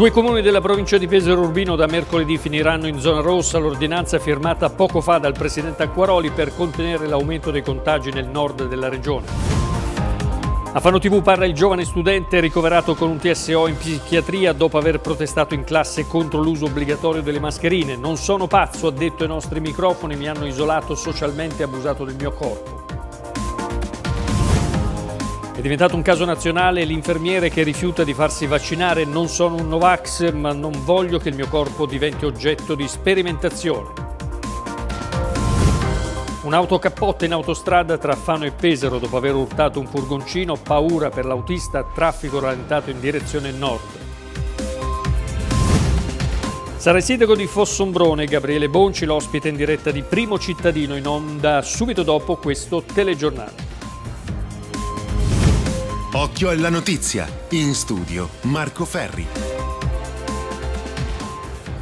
Due comuni della provincia di Pesaro Urbino da mercoledì finiranno in zona rossa l'ordinanza firmata poco fa dal presidente Acquaroli per contenere l'aumento dei contagi nel nord della regione. A Fano TV parla il giovane studente ricoverato con un TSO in psichiatria dopo aver protestato in classe contro l'uso obbligatorio delle mascherine. Non sono pazzo, ha detto ai nostri microfoni, mi hanno isolato socialmente e abusato del mio corpo. È diventato un caso nazionale l'infermiere che rifiuta di farsi vaccinare. Non sono un Novax, ma non voglio che il mio corpo diventi oggetto di sperimentazione. Un'auto cappotta in autostrada tra Fano e Pesaro dopo aver urtato un furgoncino, paura per l'autista, traffico rallentato in direzione nord. Sarà il sindaco di Fossombrone, Gabriele Bonci, l'ospite in diretta di Primo Cittadino in onda subito dopo questo telegiornale. Occhio alla notizia. In studio Marco Ferri.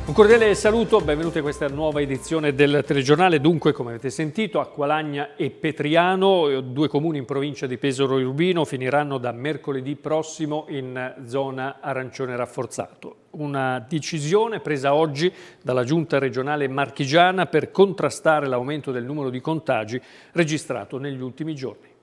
Un cordiale saluto, benvenuti a questa nuova edizione del telegiornale. Dunque, come avete sentito, Acqualagna e Petriano, due comuni in provincia di Pesaro e Urbino, finiranno da mercoledì prossimo in zona arancione rafforzato una decisione presa oggi dalla giunta regionale marchigiana per contrastare l'aumento del numero di contagi registrato negli ultimi giorni.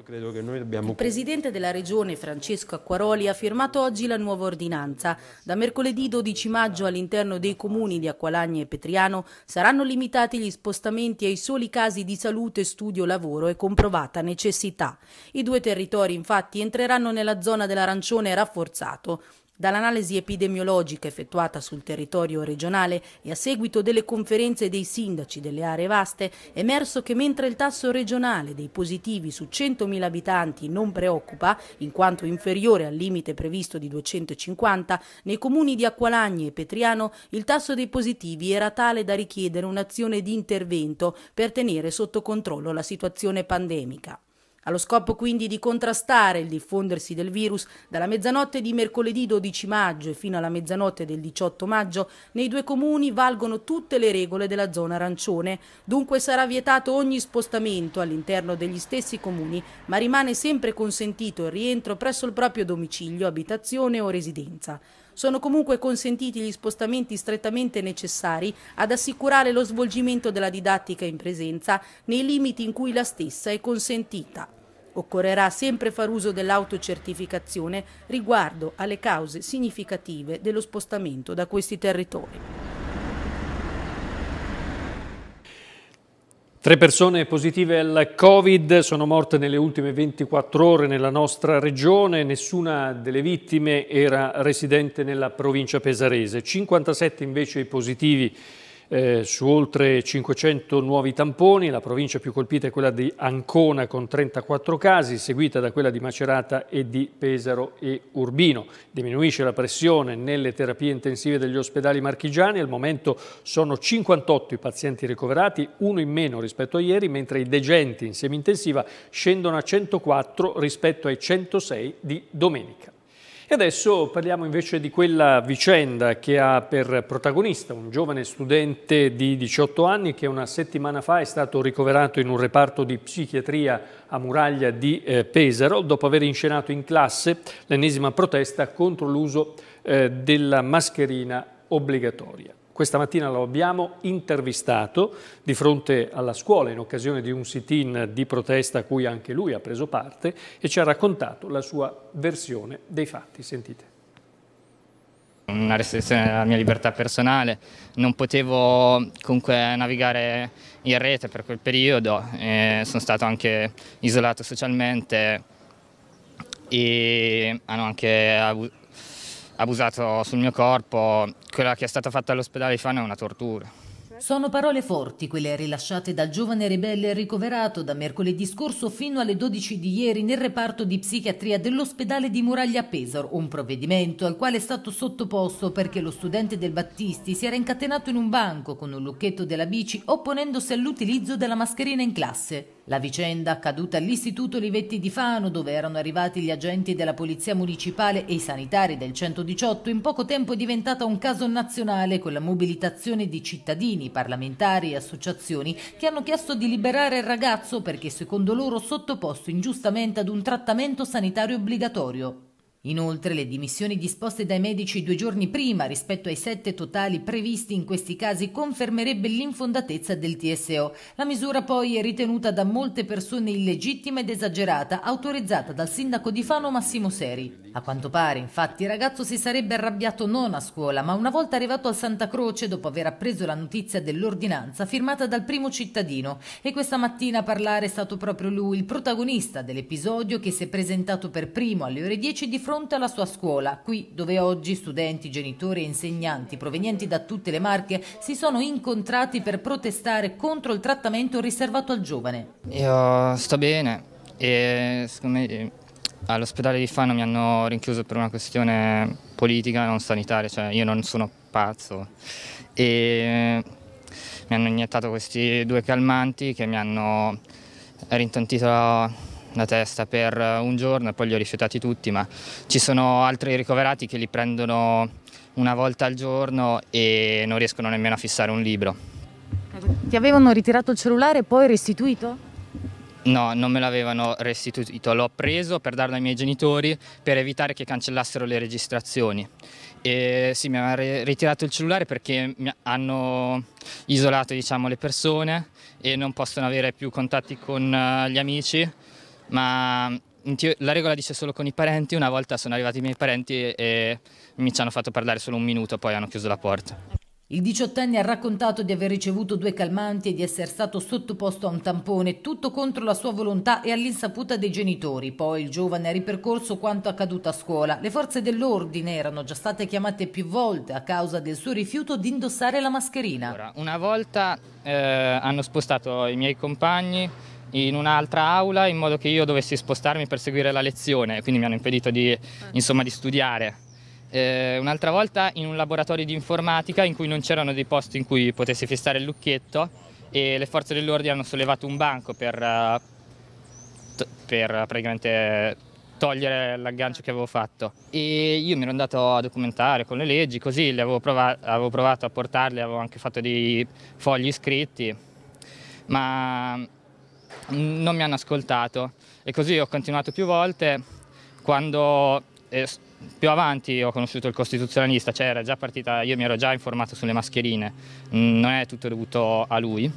Dobbiamo... Il presidente della regione Francesco Acquaroli ha firmato oggi la nuova ordinanza. Da mercoledì 12 maggio all'interno dei comuni di Acqualagna e Petriano saranno limitati gli spostamenti ai soli casi di salute, studio, lavoro e comprovata necessità. I due territori infatti entreranno nella zona dell'arancione rafforzato Dall'analisi epidemiologica effettuata sul territorio regionale e a seguito delle conferenze dei sindaci delle aree vaste è emerso che mentre il tasso regionale dei positivi su 100.000 abitanti non preoccupa, in quanto inferiore al limite previsto di 250, nei comuni di Acqualagni e Petriano il tasso dei positivi era tale da richiedere un'azione di intervento per tenere sotto controllo la situazione pandemica allo scopo quindi di contrastare il diffondersi del virus dalla mezzanotte di mercoledì 12 maggio e fino alla mezzanotte del 18 maggio, nei due comuni valgono tutte le regole della zona arancione, dunque sarà vietato ogni spostamento all'interno degli stessi comuni, ma rimane sempre consentito il rientro presso il proprio domicilio, abitazione o residenza sono comunque consentiti gli spostamenti strettamente necessari ad assicurare lo svolgimento della didattica in presenza nei limiti in cui la stessa è consentita. Occorrerà sempre far uso dell'autocertificazione riguardo alle cause significative dello spostamento da questi territori. Tre persone positive al Covid sono morte nelle ultime 24 ore nella nostra regione, nessuna delle vittime era residente nella provincia pesarese, 57 invece i positivi eh, su oltre 500 nuovi tamponi, la provincia più colpita è quella di Ancona con 34 casi, seguita da quella di Macerata e di Pesaro e Urbino. Diminuisce la pressione nelle terapie intensive degli ospedali marchigiani, al momento sono 58 i pazienti ricoverati, uno in meno rispetto a ieri, mentre i degenti in semi-intensiva scendono a 104 rispetto ai 106 di domenica. E adesso parliamo invece di quella vicenda che ha per protagonista un giovane studente di 18 anni che una settimana fa è stato ricoverato in un reparto di psichiatria a Muraglia di eh, Pesaro dopo aver inscenato in classe l'ennesima protesta contro l'uso eh, della mascherina obbligatoria. Questa mattina lo abbiamo intervistato di fronte alla scuola in occasione di un sit-in di protesta a cui anche lui ha preso parte e ci ha raccontato la sua versione dei fatti. Sentite una restrizione della mia libertà personale, non potevo comunque navigare in rete per quel periodo, eh, sono stato anche isolato socialmente e hanno anche abusato sul mio corpo, quella che è stata fatta all'ospedale di Fano è una tortura. Sono parole forti quelle rilasciate dal giovane ribelle ricoverato da mercoledì scorso fino alle 12 di ieri nel reparto di psichiatria dell'ospedale di Muraglia Pesor, un provvedimento al quale è stato sottoposto perché lo studente del Battisti si era incatenato in un banco con un lucchetto della bici opponendosi all'utilizzo della mascherina in classe. La vicenda accaduta all'Istituto Olivetti di Fano, dove erano arrivati gli agenti della Polizia Municipale e i sanitari del 118, in poco tempo è diventata un caso nazionale con la mobilitazione di cittadini, parlamentari e associazioni che hanno chiesto di liberare il ragazzo perché secondo loro sottoposto ingiustamente ad un trattamento sanitario obbligatorio. Inoltre le dimissioni disposte dai medici due giorni prima rispetto ai sette totali previsti in questi casi confermerebbe l'infondatezza del TSO. La misura poi è ritenuta da molte persone illegittima ed esagerata, autorizzata dal sindaco di Fano Massimo Seri. A quanto pare, infatti, il ragazzo si sarebbe arrabbiato non a scuola, ma una volta arrivato al Santa Croce, dopo aver appreso la notizia dell'ordinanza firmata dal primo cittadino. E questa mattina a parlare è stato proprio lui, il protagonista dell'episodio che si è presentato per primo alle ore 10 di fronte alla sua scuola, qui dove oggi studenti, genitori e insegnanti provenienti da tutte le marche si sono incontrati per protestare contro il trattamento riservato al giovane. Io sto bene e secondo me All'ospedale di Fano mi hanno rinchiuso per una questione politica, non sanitaria, cioè io non sono pazzo. E eh, mi hanno iniettato questi due calmanti che mi hanno rintontito la testa per un giorno e poi li ho rifiutati tutti, ma ci sono altri ricoverati che li prendono una volta al giorno e non riescono nemmeno a fissare un libro. Ti avevano ritirato il cellulare e poi restituito? No, non me l'avevano restituito, l'ho preso per darlo ai miei genitori per evitare che cancellassero le registrazioni. E sì, mi hanno ritirato il cellulare perché hanno isolato diciamo, le persone e non possono avere più contatti con eh, gli amici, ma la regola dice solo con i parenti, una volta sono arrivati i miei parenti e mi ci hanno fatto parlare solo un minuto, poi hanno chiuso la porta. Il diciottenne ha raccontato di aver ricevuto due calmanti e di essere stato sottoposto a un tampone, tutto contro la sua volontà e all'insaputa dei genitori. Poi il giovane ha ripercorso quanto accaduto a scuola. Le forze dell'ordine erano già state chiamate più volte a causa del suo rifiuto di indossare la mascherina. Ora, una volta eh, hanno spostato i miei compagni in un'altra aula in modo che io dovessi spostarmi per seguire la lezione, quindi mi hanno impedito di, insomma, di studiare eh, un'altra volta in un laboratorio di informatica in cui non c'erano dei posti in cui potessi fissare il lucchetto e le forze dell'ordine hanno sollevato un banco per, eh, per eh, praticamente togliere l'aggancio che avevo fatto e io mi ero andato a documentare con le leggi così le avevo, provato, avevo provato a portarle, avevo anche fatto dei fogli scritti ma non mi hanno ascoltato e così ho continuato più volte quando eh, più avanti ho conosciuto il costituzionalista, cioè era già partita, io mi ero già informato sulle mascherine, mm, non è tutto dovuto a lui.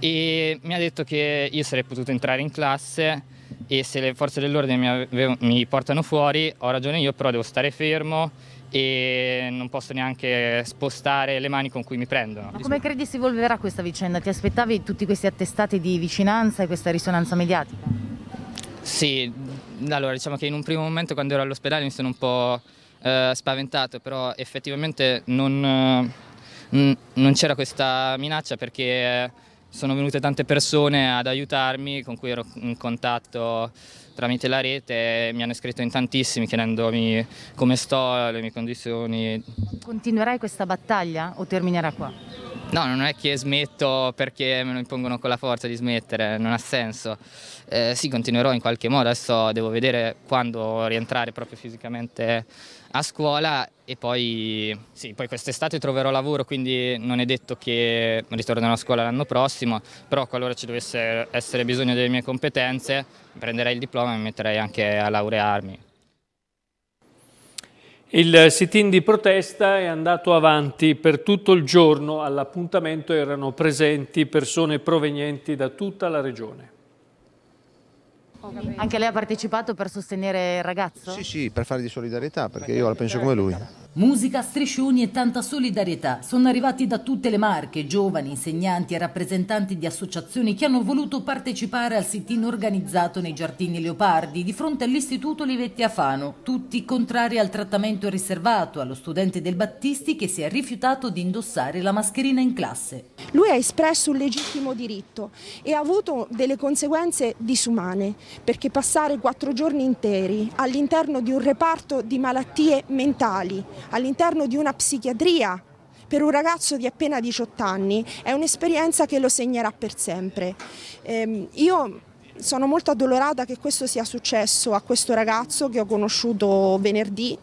E mi ha detto che io sarei potuto entrare in classe e se le forze dell'ordine mi, mi portano fuori ho ragione io, però devo stare fermo e non posso neanche spostare le mani con cui mi prendono. Ma come credi si evolverà questa vicenda? Ti aspettavi tutti questi attestati di vicinanza e questa risonanza mediatica? Sì, allora diciamo che in un primo momento quando ero all'ospedale mi sono un po' eh, spaventato, però effettivamente non, eh, non c'era questa minaccia perché sono venute tante persone ad aiutarmi con cui ero in contatto tramite la rete, mi hanno scritto in tantissimi chiedendomi come sto, le mie condizioni. Continuerai questa battaglia o terminerà qua? No, non è che smetto perché me lo impongono con la forza di smettere, non ha senso. Eh, sì, continuerò in qualche modo, adesso devo vedere quando rientrare proprio fisicamente a scuola e poi, sì, poi quest'estate troverò lavoro, quindi non è detto che ritornerò a scuola l'anno prossimo, però qualora ci dovesse essere bisogno delle mie competenze prenderei il diploma e mi metterei anche a laurearmi. Il sit-in di protesta è andato avanti per tutto il giorno, all'appuntamento erano presenti persone provenienti da tutta la regione. Anche lei ha partecipato per sostenere il ragazzo? Sì, sì, per fare di solidarietà, perché io la penso come lui. Musica, striscioni e tanta solidarietà sono arrivati da tutte le marche, giovani, insegnanti e rappresentanti di associazioni che hanno voluto partecipare al sit-in organizzato nei Giardini Leopardi di fronte all'Istituto Livetti a Fano, tutti contrari al trattamento riservato allo studente del Battisti che si è rifiutato di indossare la mascherina in classe. Lui ha espresso un legittimo diritto e ha avuto delle conseguenze disumane perché passare quattro giorni interi all'interno di un reparto di malattie mentali, all'interno di una psichiatria, per un ragazzo di appena 18 anni è un'esperienza che lo segnerà per sempre. Ehm, io sono molto addolorata che questo sia successo a questo ragazzo che ho conosciuto venerdì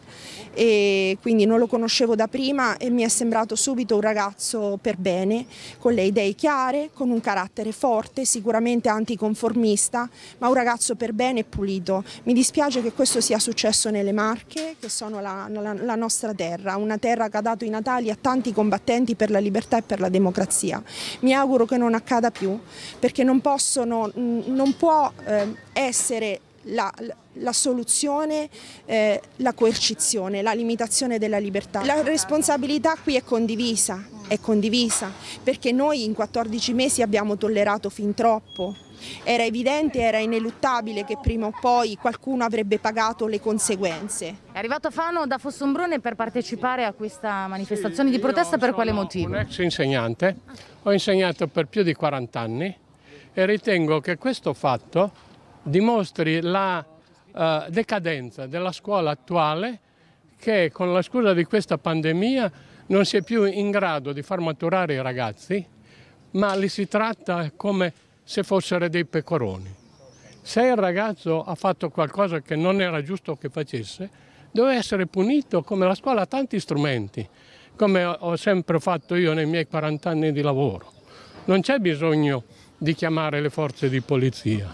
e quindi non lo conoscevo da prima e mi è sembrato subito un ragazzo per bene, con le idee chiare, con un carattere forte, sicuramente anticonformista, ma un ragazzo per bene e pulito. Mi dispiace che questo sia successo nelle Marche, che sono la, la, la nostra terra, una terra che ha dato i natali a tanti combattenti per la libertà e per la democrazia. Mi auguro che non accada più, perché non possono, non può eh, essere la, la soluzione, eh, la coercizione, la limitazione della libertà. La responsabilità qui è condivisa, è condivisa, perché noi in 14 mesi abbiamo tollerato fin troppo. Era evidente, era ineluttabile che prima o poi qualcuno avrebbe pagato le conseguenze. È arrivato Fano da Fossombrone per partecipare a questa manifestazione sì, di protesta per quale motivo? Un ex insegnante, ho insegnato per più di 40 anni e ritengo che questo fatto dimostri la eh, decadenza della scuola attuale che con la scusa di questa pandemia non si è più in grado di far maturare i ragazzi, ma li si tratta come se fossero dei pecoroni. Se il ragazzo ha fatto qualcosa che non era giusto che facesse, deve essere punito come la scuola ha tanti strumenti, come ho sempre fatto io nei miei 40 anni di lavoro. Non c'è bisogno di chiamare le forze di polizia.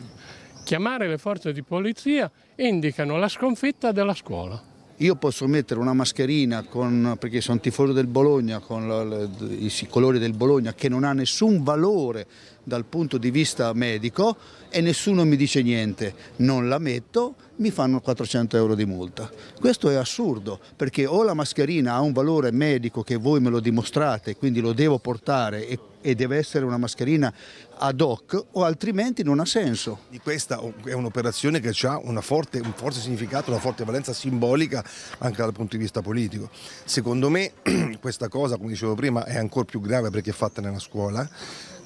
Chiamare le forze di polizia indicano la sconfitta della scuola. Io posso mettere una mascherina con, perché sono tifoso del Bologna con la, i colori del Bologna che non ha nessun valore dal punto di vista medico e nessuno mi dice niente, non la metto, mi fanno 400 euro di multa. Questo è assurdo perché o la mascherina ha un valore medico che voi me lo dimostrate, quindi lo devo portare e, e deve essere una mascherina ad hoc o altrimenti non ha senso. questa è un'operazione che ha forte, un forte significato, una forte valenza simbolica anche dal punto di vista politico. Secondo me questa cosa, come dicevo prima, è ancora più grave perché è fatta nella scuola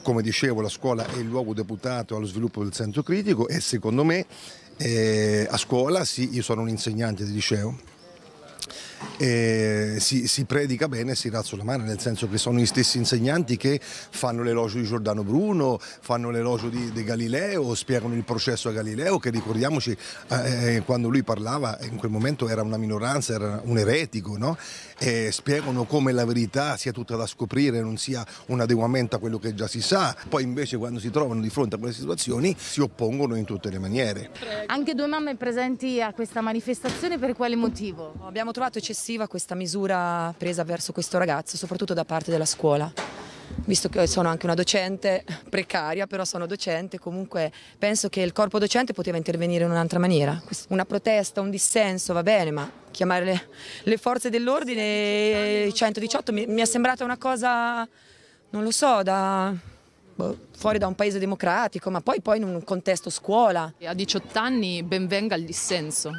come dicevo la scuola è il luogo deputato allo sviluppo del centro critico e secondo me eh, a scuola, sì, io sono un insegnante di liceo, eh, si, si, predica bene e si razza la mano, nel senso che sono gli stessi insegnanti che fanno l'elogio di Giordano Bruno, fanno l'elogio di, di, Galileo, spiegano il processo a Galileo che ricordiamoci eh, eh quando lui parlava eh, in quel momento era una minoranza, era un eretico, no? eh, spiegano come la verità sia tutta da scoprire, non sia un adeguamento a quello che già si sa, poi invece quando si trovano di fronte a quelle situazioni si oppongono in tutte le maniere. Anche due mamme presenti a questa manifestazione per quale motivo? Abbiamo trovato eccessiva questa misura presa verso questo ragazzo, soprattutto da parte della scuola. Visto che sono anche una docente precaria, però sono docente, comunque penso che il corpo docente poteva intervenire in un'altra maniera. Una protesta, un dissenso, va bene, ma chiamare le, le forze dell'ordine 118 mi, mi, è sembrata una cosa, non lo so, da, boh, fuori da un paese democratico, ma poi, poi in un contesto scuola. A 18 anni benvenga il dissenso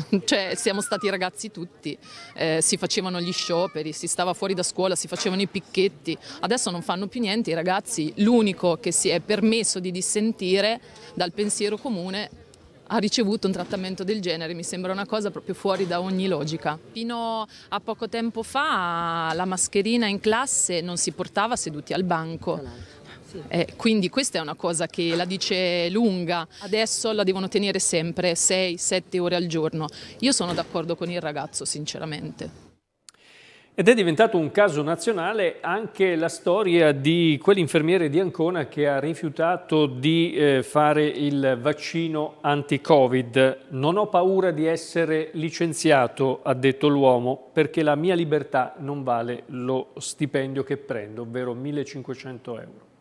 cioè siamo stati ragazzi tutti, eh, si facevano gli scioperi, si stava fuori da scuola, si facevano i picchetti, adesso non fanno più niente i ragazzi, l'unico che si è permesso di dissentire dal pensiero comune ha ricevuto un trattamento del genere, mi sembra una cosa proprio fuori da ogni logica. Fino a poco tempo fa la mascherina in classe non si portava seduti al banco. Eh, quindi questa è una cosa che la dice lunga. Adesso la devono tenere sempre 6-7 ore al giorno. Io sono d'accordo con il ragazzo, sinceramente. Ed è diventato un caso nazionale anche la storia di quell'infermiere di Ancona che ha rifiutato di eh, fare il vaccino anti-Covid. Non ho paura di essere licenziato, ha detto l'uomo, perché la mia libertà non vale lo stipendio che prendo, ovvero 1500 euro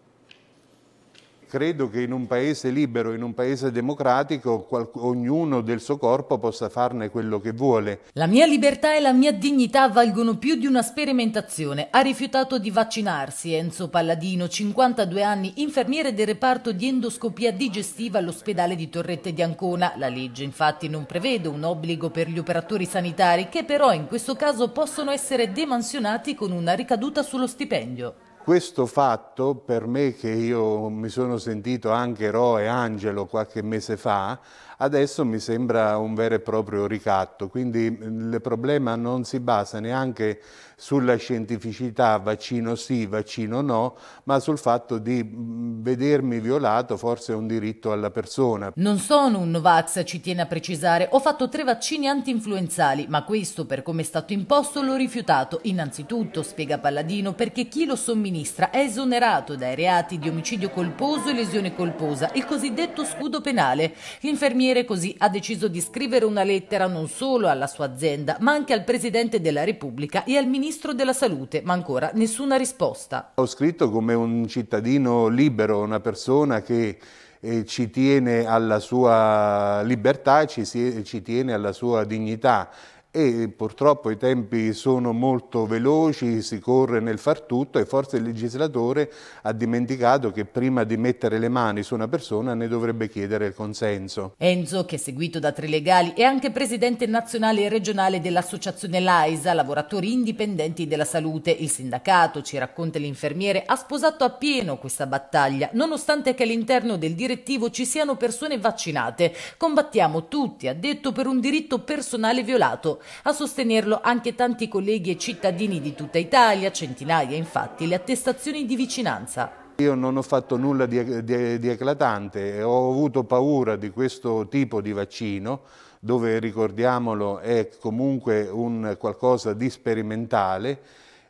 credo che in un paese libero, in un paese democratico, ognuno del suo corpo possa farne quello che vuole. La mia libertà e la mia dignità valgono più di una sperimentazione. Ha rifiutato di vaccinarsi Enzo Palladino, 52 anni, infermiere del reparto di endoscopia digestiva all'ospedale di Torrette di Ancona. La legge infatti non prevede un obbligo per gli operatori sanitari che però in questo caso possono essere demansionati con una ricaduta sullo stipendio. Questo fatto, per me che io mi sono sentito anche eroe angelo qualche mese fa, adesso mi sembra un vero e proprio ricatto, quindi il problema non si basa neanche sulla scientificità vaccino sì, vaccino no, ma sul fatto di mm, vedermi violato forse un diritto alla persona. Non sono un Novax, ci tiene a precisare, ho fatto tre vaccini anti-influenzali, ma questo per come è stato imposto l'ho rifiutato. Innanzitutto, spiega Palladino, perché chi lo somministra è esonerato dai reati di omicidio colposo e lesione colposa, il cosiddetto scudo penale. L'infermiere così ha deciso di scrivere una lettera non solo alla sua azienda, ma anche al Presidente della Repubblica e al Ministro ministro della salute, ma ancora nessuna risposta. Ho scritto come un cittadino libero, una persona che eh, ci tiene alla sua libertà, ci, ci tiene alla sua dignità e purtroppo i tempi sono molto veloci, si corre nel far tutto e forse il legislatore ha dimenticato che prima di mettere le mani su una persona ne dovrebbe chiedere il consenso. Enzo, che è seguito da tre legali, è anche presidente nazionale e regionale dell'associazione LAISA, lavoratori indipendenti della salute. Il sindacato, ci racconta l'infermiere, ha sposato appieno questa battaglia, nonostante che all'interno del direttivo ci siano persone vaccinate. Combattiamo tutti, ha detto, per un diritto personale violato. A sostenerlo anche tanti colleghi e cittadini di tutta Italia, centinaia infatti le attestazioni di vicinanza. Io non ho fatto nulla di, di, di, eclatante, ho avuto paura di questo tipo di vaccino, dove ricordiamolo è comunque un qualcosa di sperimentale,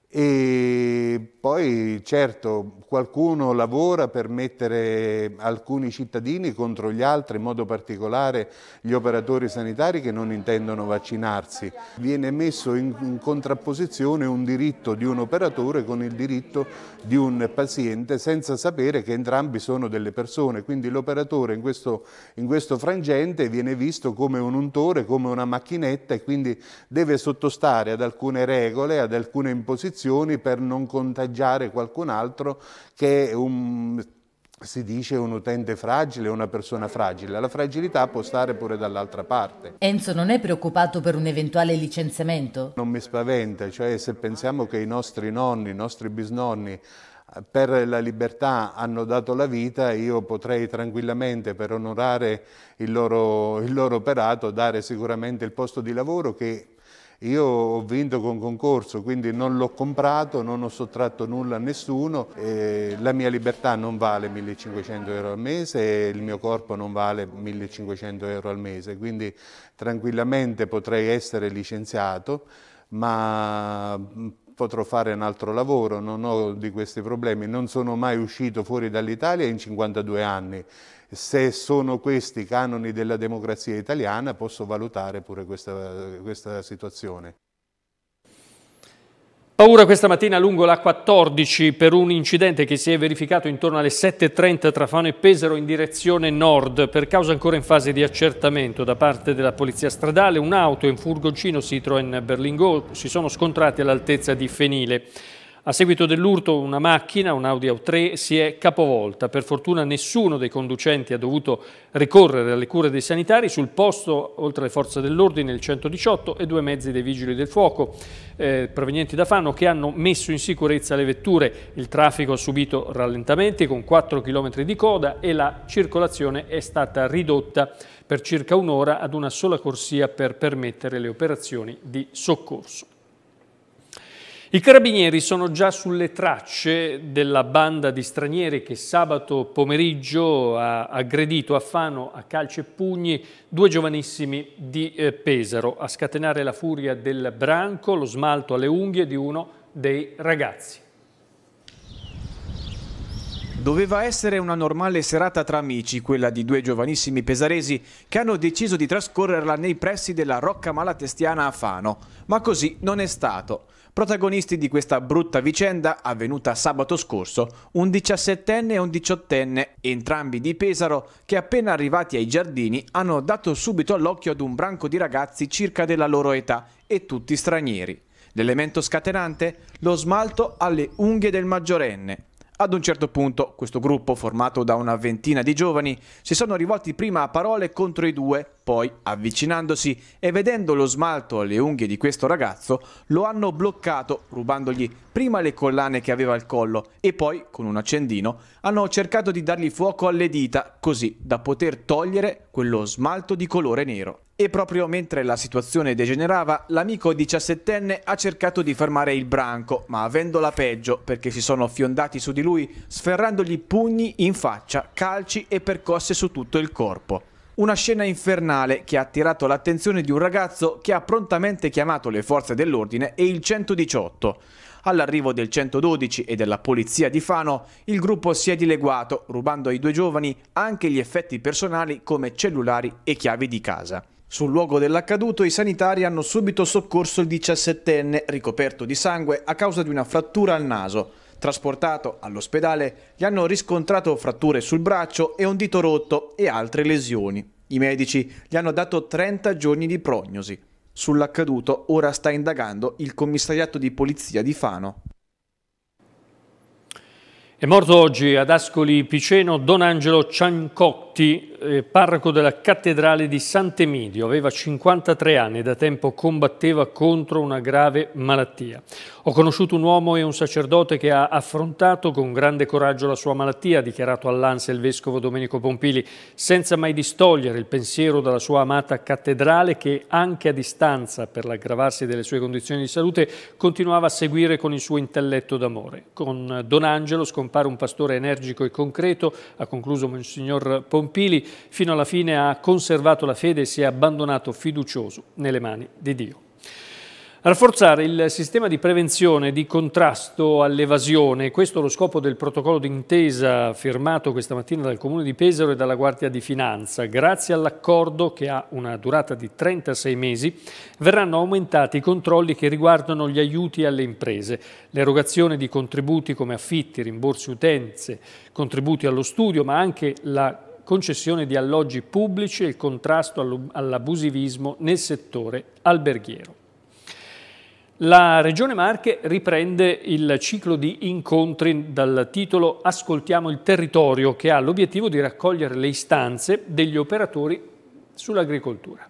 e poi certo qualcuno lavora per mettere alcuni cittadini contro gli altri, in modo particolare gli operatori sanitari che non intendono vaccinarsi. Viene messo in, contrapposizione un diritto di un operatore con il diritto di un paziente senza sapere che entrambi sono delle persone, quindi l'operatore in questo, in questo frangente viene visto come un untore, come una macchinetta e quindi deve sottostare ad alcune regole, ad alcune imposizioni infezioni per non contagiare qualcun altro che un, si dice un utente fragile, una persona fragile. La fragilità può stare pure dall'altra parte. Enzo non è preoccupato per un eventuale licenziamento? Non mi spaventa, cioè se pensiamo che i nostri nonni, i nostri bisnonni per la libertà hanno dato la vita, io potrei tranquillamente per onorare il loro, il loro operato dare sicuramente il posto di lavoro che io ho vinto con concorso, quindi non l'ho comprato, non ho sottratto nulla a nessuno, la mia libertà non vale 1500 euro al mese e il mio corpo non vale 1500 euro al mese, quindi tranquillamente potrei essere licenziato, ma mm, potrò fare un altro lavoro, non ho di questi problemi, non sono mai uscito fuori dall'Italia in 52 anni, se sono questi i canoni della democrazia italiana posso valutare pure questa, questa situazione. Paura questa mattina lungo la 14 per un incidente che si è verificato intorno alle 7.30 tra Fano e Pesaro in direzione nord. Per causa ancora in fase di accertamento da parte della polizia stradale, un'auto e un furgoncino Citroen Berlingo si sono scontrati all'altezza di Fenile. A seguito dell'urto una macchina, un Audi A3, si è capovolta. Per fortuna nessuno dei conducenti ha dovuto ricorrere alle cure dei sanitari. Sul posto, oltre alle forze dell'ordine, il 118 e due mezzi dei vigili del fuoco eh, provenienti da Fano che hanno messo in sicurezza le vetture. Il traffico ha subito rallentamenti con 4 km di coda e la circolazione è stata ridotta per circa un'ora ad una sola corsia per permettere le operazioni di soccorso. I carabinieri sono già sulle tracce della banda di stranieri che sabato pomeriggio ha aggredito a Fano a calci e pugni due giovanissimi di eh, Pesaro a scatenare la furia del branco, lo smalto alle unghie di uno dei ragazzi. Doveva essere una normale serata tra amici, quella di due giovanissimi pesaresi che hanno deciso di trascorrerla nei pressi della Rocca Malatestiana a Fano, ma così non è stato. Protagonisti di questa brutta vicenda avvenuta sabato scorso, un 17enne e un 18enne, entrambi di Pesaro, che appena arrivati ai giardini hanno dato subito all'occhio ad un branco di ragazzi circa della loro età e tutti stranieri. L'elemento scatenante? Lo smalto alle unghie del maggiorenne. Ad un certo punto, questo gruppo, formato da una ventina di giovani, si sono rivolti prima a parole contro i due, poi, avvicinandosi e vedendo lo smalto alle unghie di questo ragazzo, lo hanno bloccato, rubandogli prima le collane che aveva al collo e poi, con un accendino, hanno cercato di dargli fuoco alle dita, così da poter togliere quello smalto di colore nero. E proprio mentre la situazione degenerava, l'amico 17enne ha cercato di fermare il branco, ma avendola peggio perché si sono fiondati su di lui lui sferrandogli pugni in faccia, calci e percosse su tutto il corpo. Una scena infernale che ha attirato l'attenzione di un ragazzo che ha prontamente chiamato le forze dell'ordine e il 118. All'arrivo del 112 e della polizia di Fano, il gruppo si è dileguato, rubando ai due giovani anche gli effetti personali come cellulari e chiavi di casa. Sul luogo dell'accaduto i sanitari hanno subito soccorso il 17enne, ricoperto di sangue a causa di una frattura al naso. Trasportato all'ospedale gli hanno riscontrato fratture sul braccio e un dito rotto e altre lesioni. I medici gli hanno dato 30 giorni di prognosi. Sull'accaduto ora sta indagando il commissariato di polizia di Fano. È morto oggi ad Ascoli Piceno Don Angelo Ciancocco Botti, eh, parroco della cattedrale di Sant'Emidio, aveva 53 anni e da tempo combatteva contro una grave malattia. Ho conosciuto un uomo e un sacerdote che ha affrontato con grande coraggio la sua malattia, ha dichiarato all'Anse il vescovo Domenico Pompili, senza mai distogliere il pensiero dalla sua amata cattedrale che anche a distanza per l'aggravarsi delle sue condizioni di salute continuava a seguire con il suo intelletto d'amore. Con Don Angelo scompare un pastore energico e concreto, ha concluso Monsignor Pompili, Pompili fino alla fine ha conservato la fede e si è abbandonato fiducioso nelle mani di Dio. Rafforzare il sistema di prevenzione e di contrasto all'evasione, questo è lo scopo del protocollo d'intesa firmato questa mattina dal Comune di Pesaro e dalla Guardia di Finanza. Grazie all'accordo, che ha una durata di 36 mesi, verranno aumentati i controlli che riguardano gli aiuti alle imprese, l'erogazione di contributi come affitti, rimborsi utenze, contributi allo studio, ma anche la concessione di alloggi pubblici e il contrasto all'abusivismo nel settore alberghiero. La Regione Marche riprende il ciclo di incontri dal titolo Ascoltiamo il territorio che ha l'obiettivo di raccogliere le istanze degli operatori sull'agricoltura.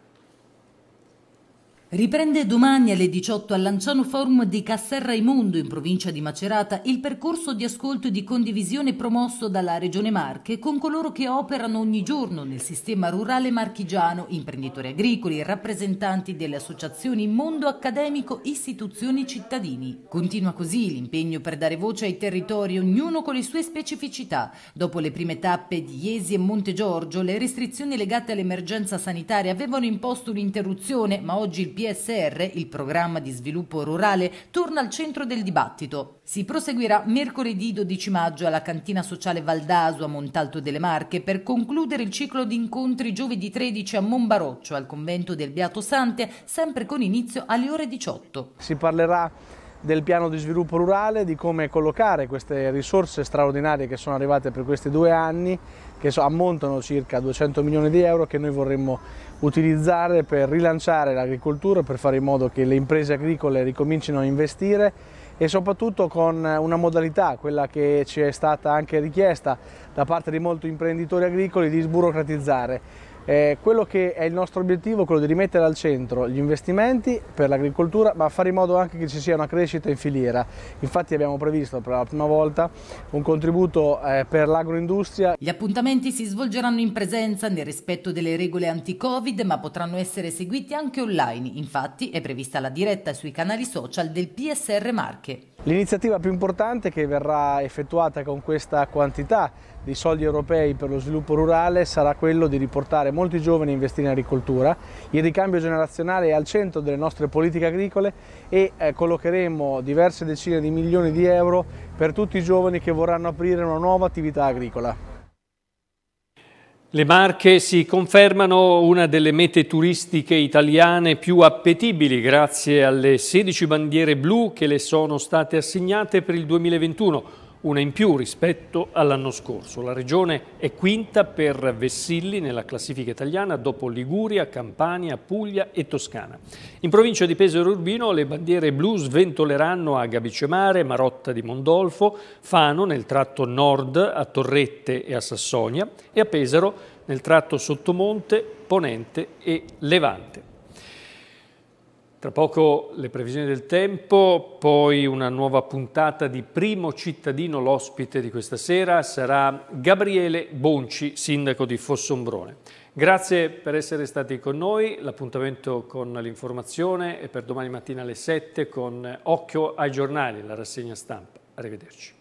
Riprende domani alle 18 al Lanciano Forum di Castel Raimondo in provincia di Macerata il percorso di ascolto e di condivisione promosso dalla Regione Marche con coloro che operano ogni giorno nel sistema rurale marchigiano, imprenditori agricoli, rappresentanti delle associazioni, mondo accademico, istituzioni cittadini. Continua così l'impegno per dare voce ai territori, ognuno con le sue specificità. Dopo le prime tappe di Iesi e Monte Giorgio, le restrizioni legate all'emergenza sanitaria avevano imposto un'interruzione, ma oggi il PSR, il programma di sviluppo rurale, torna al centro del dibattito. Si proseguirà mercoledì 12 maggio alla cantina sociale Valdaso a Montalto delle Marche per concludere il ciclo di incontri giovedì 13 a Monbaroccio al convento del Beato Sante, sempre con inizio alle ore 18. Si parlerà del piano di sviluppo rurale, di come collocare queste risorse straordinarie che sono arrivate per questi due anni, che ammontano circa 200 milioni di euro che noi vorremmo utilizzare per rilanciare l'agricoltura, per fare in modo che le imprese agricole ricomincino a investire e soprattutto con una modalità, quella che ci è stata anche richiesta da parte di molti imprenditori agricoli, di sburocratizzare eh, quello che è il nostro obiettivo è quello di rimettere al centro gli investimenti per l'agricoltura, ma fare in modo anche che ci sia una crescita in filiera. Infatti abbiamo previsto per la prima volta un contributo eh, per l'agroindustria. Gli appuntamenti si svolgeranno in presenza nel rispetto delle regole anti-Covid, ma potranno essere seguiti anche online. Infatti è prevista la diretta sui canali social del PSR Marche. L'iniziativa più importante che verrà effettuata con questa quantità di soldi europei per lo sviluppo rurale sarà quello di riportare molti giovani a investire in agricoltura. Il ricambio generazionale è al centro delle nostre politiche agricole e eh, collocheremo diverse decine di milioni di euro per tutti i giovani che vorranno aprire una nuova attività agricola. Le Marche si confermano una delle mete turistiche italiane più appetibili grazie alle 16 bandiere blu che le sono state assegnate per il 2021 una in più rispetto all'anno scorso. La regione è quinta per vessilli nella classifica italiana dopo Liguria, Campania, Puglia e Toscana. In provincia di Pesaro Urbino le bandiere blu sventoleranno a Gabicemare, Marotta di Mondolfo, Fano nel tratto nord a Torrette e a Sassonia e a Pesaro nel tratto sottomonte, Ponente e Levante. Tra poco le previsioni del tempo, poi una nuova puntata di Primo Cittadino, l'ospite di questa sera sarà Gabriele Bonci, sindaco di Fossombrone. Grazie per essere stati con noi, l'appuntamento con l'informazione è per domani mattina alle 7 con Occhio ai giornali, la rassegna stampa. Arrivederci.